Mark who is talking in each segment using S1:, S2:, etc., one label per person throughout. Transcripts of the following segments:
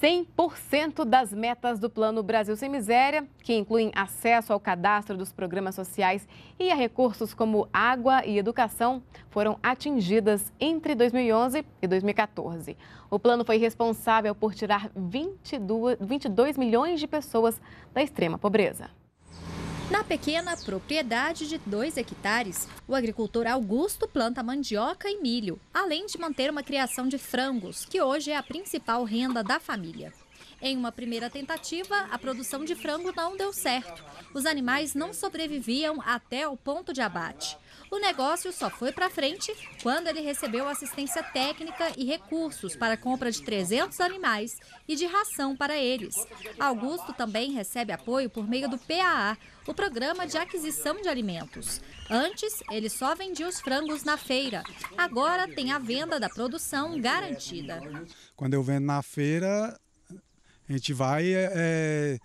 S1: 100% das metas do Plano Brasil Sem Miséria, que incluem acesso ao cadastro dos programas sociais e a recursos como água e educação, foram atingidas entre 2011 e 2014. O plano foi responsável por tirar 22, 22 milhões de pessoas da extrema pobreza. Na pequena propriedade de 2 hectares, o agricultor Augusto planta mandioca e milho, além de manter uma criação de frangos, que hoje é a principal renda da família. Em uma primeira tentativa, a produção de frango não deu certo. Os animais não sobreviviam até o ponto de abate. O negócio só foi para frente quando ele recebeu assistência técnica e recursos para a compra de 300 animais e de ração para eles. Augusto também recebe apoio por meio do PAA, o Programa de Aquisição de Alimentos. Antes, ele só vendia os frangos na feira. Agora tem a venda da produção garantida.
S2: Quando eu vendo na feira, a gente vai. É, é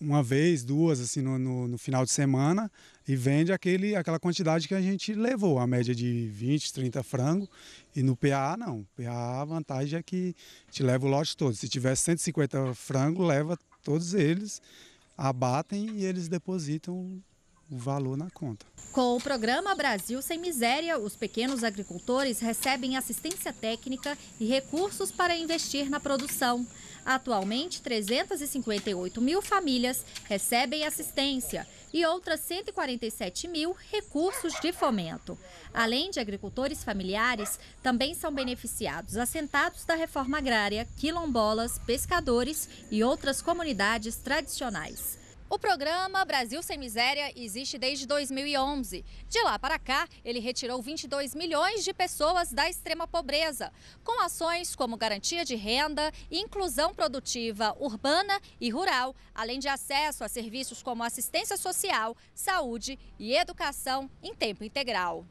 S2: uma vez, duas, assim, no, no, no, final de semana e vende aquele, aquela quantidade que a gente levou, a média de 20, 30 frango. E no PA, não. PA, a vantagem é que te leva o lote todo. Se tiver 150 frango, leva todos eles, abatem e eles depositam o valor na conta.
S1: Com o programa Brasil Sem Miséria, os pequenos agricultores recebem assistência técnica e recursos para investir na produção. Atualmente, 358 mil famílias recebem assistência e outras 147 mil recursos de fomento. Além de agricultores familiares, também são beneficiados assentados da reforma agrária, quilombolas, pescadores e outras comunidades tradicionais. O programa Brasil Sem Miséria existe desde 2011. De lá para cá, ele retirou 22 milhões de pessoas da extrema pobreza, com ações como garantia de renda, inclusão produtiva urbana e rural, além de acesso a serviços como assistência social, saúde e educação em tempo integral.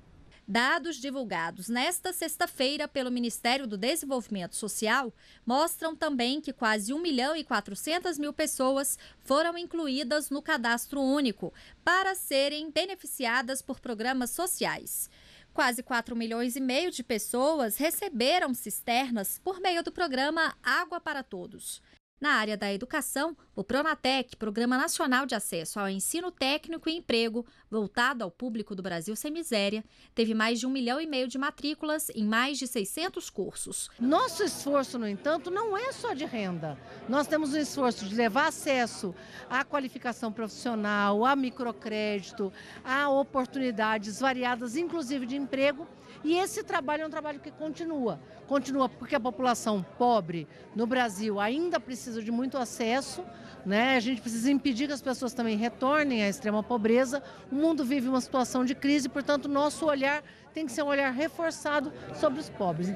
S1: Dados divulgados nesta sexta-feira pelo Ministério do Desenvolvimento Social mostram também que quase 1 milhão e 400 mil pessoas foram incluídas no cadastro único para serem beneficiadas por programas sociais. Quase 4 milhões e meio de pessoas receberam cisternas por meio do programa Água para Todos. Na área da educação, o Pronatec, Programa Nacional de Acesso ao Ensino Técnico e Emprego, voltado ao público do Brasil sem miséria, teve mais de um milhão e meio
S3: de matrículas em mais de 600 cursos. Nosso esforço, no entanto, não é só de renda. Nós temos um esforço de levar acesso à qualificação profissional, a microcrédito, a oportunidades variadas, inclusive de emprego. E esse trabalho é um trabalho que continua. Continua porque a população pobre no Brasil ainda precisa precisa de muito acesso, né? A gente precisa impedir que as pessoas também retornem à extrema pobreza. O mundo vive uma situação de crise, portanto, nosso olhar tem que ser um olhar reforçado sobre os pobres.